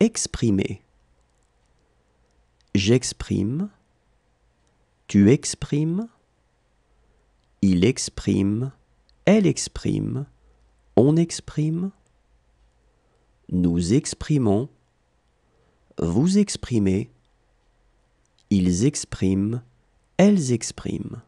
exprimer. J'exprime, tu exprimes, il exprime, elle exprime, on exprime, nous exprimons, vous exprimez, ils expriment, elles expriment.